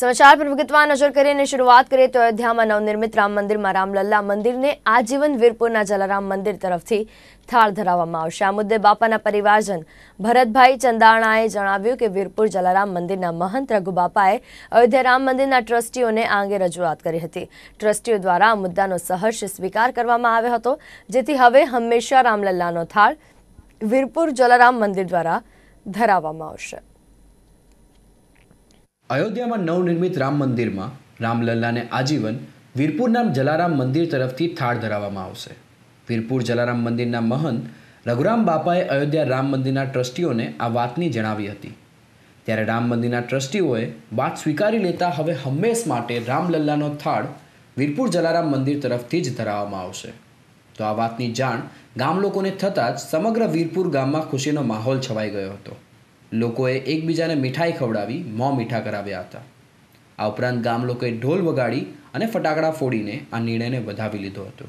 સમાચાર પર વિગતવાર નજર કરીને શરૂઆત કરીએ તો અયોધ્યામાં નવનિર્મિત રામ મંદિરમાં રામલલ્લા મંદિરને આજીવન વીરપુરના જલારામ મંદિર તરફથી થાળ ધરાવવામાં આવશે આ મુદ્દે બાપાના પરિવારજન ભરતભાઈ ચંદાણાએ જણાવ્યું કે વીરપુર જલારામ મંદિરના મહંત રઘુબાપાએ અયોધ્યા રામ મંદિરના ટ્રસ્ટીઓને આ અંગે રજૂઆત કરી હતી ટ્રસ્ટીઓ દ્વારા આ મુદ્દાનો સહર્ષ સ્વીકાર કરવામાં આવ્યો હતો જેથી હવે હંમેશા રામલલ્લાનો થાળ વીરપુર જલારામ મંદિર દ્વારા ધરાવવામાં આવશે અયોધ્યામાં નવનિર્મિત રામ મંદિરમાં રામલલ્લાને આજીવન વીરપુર નામ જલારામ મંદિર તરફથી થાળ ધરાવવામાં આવશે વીરપુર જલારામ મંદિરના મહંત રઘુરામ બાપાએ અયોધ્યા રામ મંદિરના ટ્રસ્ટીઓને આ વાતની જણાવી હતી ત્યારે રામ મંદિરના ટ્રસ્ટીઓએ વાત સ્વીકારી લેતા હવે હંમેશ માટે રામલલ્લાનો થાળ વીરપુર જલારામ મંદિર તરફથી જ ધરાવવામાં આવશે તો આ વાતની જાણ ગામ લોકોને થતાં જ સમગ્ર વીરપુર ગામમાં ખુશીનો માહોલ છવાઈ ગયો હતો લોકોએ એકબીજાને મીઠાઈ ખવડાવી મોં મીઠા કરાવ્યા હતા આ ઉપરાંત ગામ લોકોએ ઢોલ વગાડી અને ફટાકડા ફોડીને આ નિર્ણયને વધાવી લીધો હતો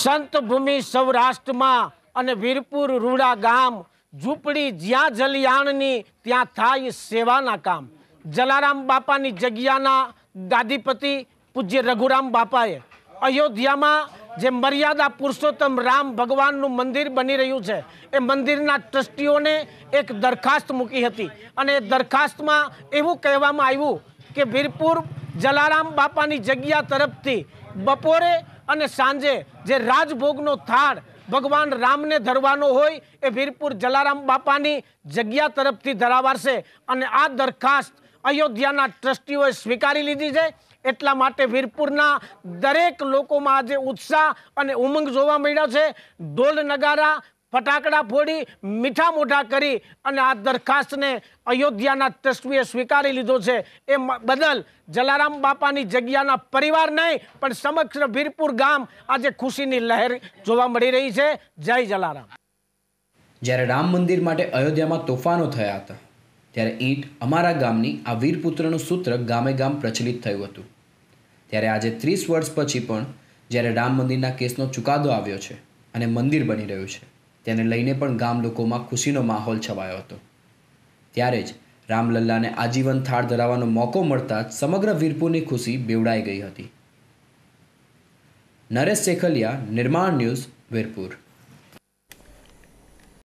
સંત ભૂમિ સૌરાષ્ટ્રમાં અને વીરપુર રૂડા ગામ ઝૂંપડી જ્યાં જલિયાણની ત્યાં થાય સેવાના કામ જલારામ બાપાની જગ્યાના ગાદીપતિ પૂજ્ય રઘુરામ બાપાએ અયોધ્યામાં જે મર્યાદા પુરુષોત્તમ રામ ભગવાનનું મંદિર બની રહ્યું છે એ મંદિરના ટ્રસ્ટીઓને એક દરખાસ્ત મૂકી હતી અને એ દરખાસ્તમાં એવું કહેવામાં આવ્યું કે વીરપુર જલારામ બાપાની જગ્યા તરફથી બપોરે અને સાંજે જે રાજભોગનો થાળ ભગવાન રામને ધરવાનો હોય એ વીરપુર જલારામ બાપાની જગ્યા તરફથી ધરાવાશે અને આ દરખાસ્ત અયોધ્યાના ટ્રસ્ટીઓએ સ્વીકારી લીધી છે એટલા માટે વીરપુરના દરેક લોકોમાં આજે ઉત્સાહ અને ઉમંગ જોવા મળ્યા છે ઢોલ નગારા ફટાકડા ફોડી મીઠા મોઢા કરી અને આ દરખાસ્તને અયોધ્યાના ટ્રસ્ટીએ સ્વીકારી લીધો છે એ બદલ જલારામ બાપાની જગ્યાના પરિવાર નહીં પણ સમગ્ર વીરપુર ગામ આજે ખુશીની લહેર જોવા મળી રહી છે જય જલારામ જ્યારે રામ મંદિર માટે અયોધ્યામાં તોફાનો થયા હતા ત્યારે ઈંટ અમારા ગામની આ વીરપુત્રનું સૂત્ર ગામે ગામ પ્રચલિત થયું હતું ત્યારે આજે ત્રીસ વર્ષ પછી પણ જ્યારે રામ મંદિરના કેસનો ચુકાદો આવ્યો છે અને મંદિર બની રહ્યું છે તેને લઈને પણ ગામ લોકોમાં ખુશીનો માહોલ છવાયો હતો ત્યારે જ રામલલ્લાને આજીવન થાળ ધરાવવાનો મોકો મળતા જ સમગ્ર વીરપુરની ખુશી બેવડાઈ ગઈ હતી નરેશ શેખલિયા નિર્માણ ન્યૂઝ વીરપુર